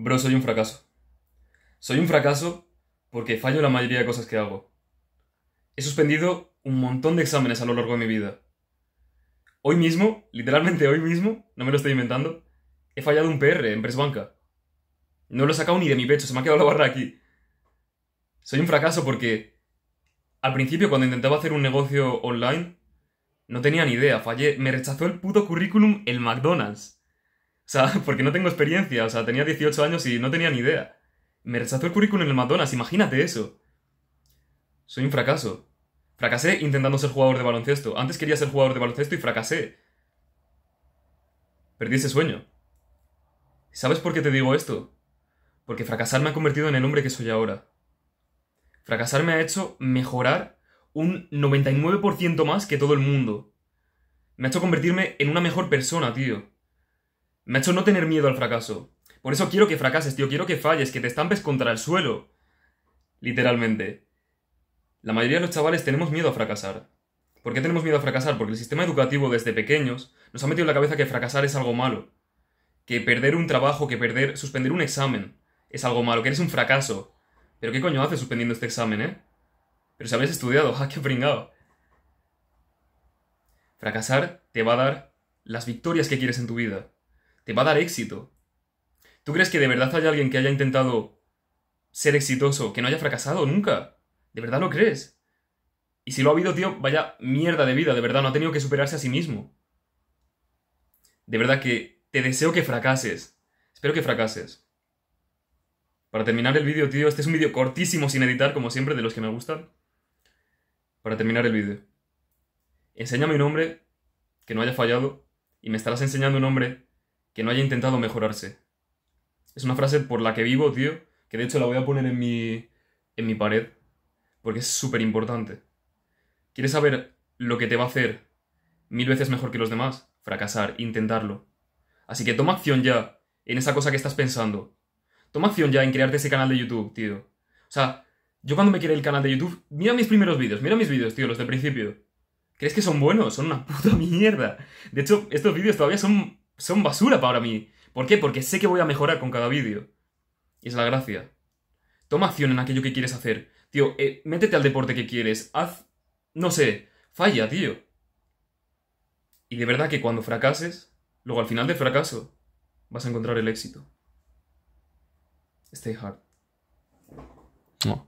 Bro, soy un fracaso. Soy un fracaso porque fallo la mayoría de cosas que hago. He suspendido un montón de exámenes a lo largo de mi vida. Hoy mismo, literalmente hoy mismo, no me lo estoy inventando, he fallado un PR en Presbanca. No lo he sacado ni de mi pecho, se me ha quedado la barra aquí. Soy un fracaso porque al principio cuando intentaba hacer un negocio online, no tenía ni idea, fallé, me rechazó el puto currículum el McDonald's. O sea, porque no tengo experiencia, o sea, tenía 18 años y no tenía ni idea. Me rechazó el currículum en el McDonald's, imagínate eso. Soy un fracaso. Fracasé intentando ser jugador de baloncesto. Antes quería ser jugador de baloncesto y fracasé. Perdí ese sueño. ¿Sabes por qué te digo esto? Porque fracasar me ha convertido en el hombre que soy ahora. Fracasar me ha hecho mejorar un 99% más que todo el mundo. Me ha hecho convertirme en una mejor persona, tío. Me ha hecho no tener miedo al fracaso. Por eso quiero que fracases, tío. Quiero que falles, que te estampes contra el suelo. Literalmente. La mayoría de los chavales tenemos miedo a fracasar. ¿Por qué tenemos miedo a fracasar? Porque el sistema educativo desde pequeños nos ha metido en la cabeza que fracasar es algo malo. Que perder un trabajo, que perder, suspender un examen es algo malo, que eres un fracaso. Pero ¿qué coño haces suspendiendo este examen, eh? Pero si habéis estudiado, ¡ah, qué fringado. Fracasar te va a dar las victorias que quieres en tu vida te va a dar éxito. ¿Tú crees que de verdad hay alguien que haya intentado ser exitoso, que no haya fracasado nunca? ¿De verdad lo crees? Y si lo ha habido, tío, vaya mierda de vida, de verdad, no ha tenido que superarse a sí mismo. De verdad que te deseo que fracases. Espero que fracases. Para terminar el vídeo, tío, este es un vídeo cortísimo sin editar, como siempre, de los que me gustan. Para terminar el vídeo. Enséñame un hombre que no haya fallado y me estarás enseñando un hombre que no haya intentado mejorarse. Es una frase por la que vivo, tío, que de hecho la voy a poner en mi, en mi pared, porque es súper importante. ¿Quieres saber lo que te va a hacer mil veces mejor que los demás? Fracasar, intentarlo. Así que toma acción ya en esa cosa que estás pensando. Toma acción ya en crearte ese canal de YouTube, tío. O sea, yo cuando me creé el canal de YouTube, mira mis primeros vídeos, mira mis vídeos, tío, los del principio. ¿Crees que son buenos? Son una puta mierda. De hecho, estos vídeos todavía son son basura para mí. ¿Por qué? Porque sé que voy a mejorar con cada vídeo. Y es la gracia. Toma acción en aquello que quieres hacer. Tío, eh, métete al deporte que quieres. Haz... No sé. Falla, tío. Y de verdad que cuando fracases, luego al final del fracaso, vas a encontrar el éxito. Stay hard. No.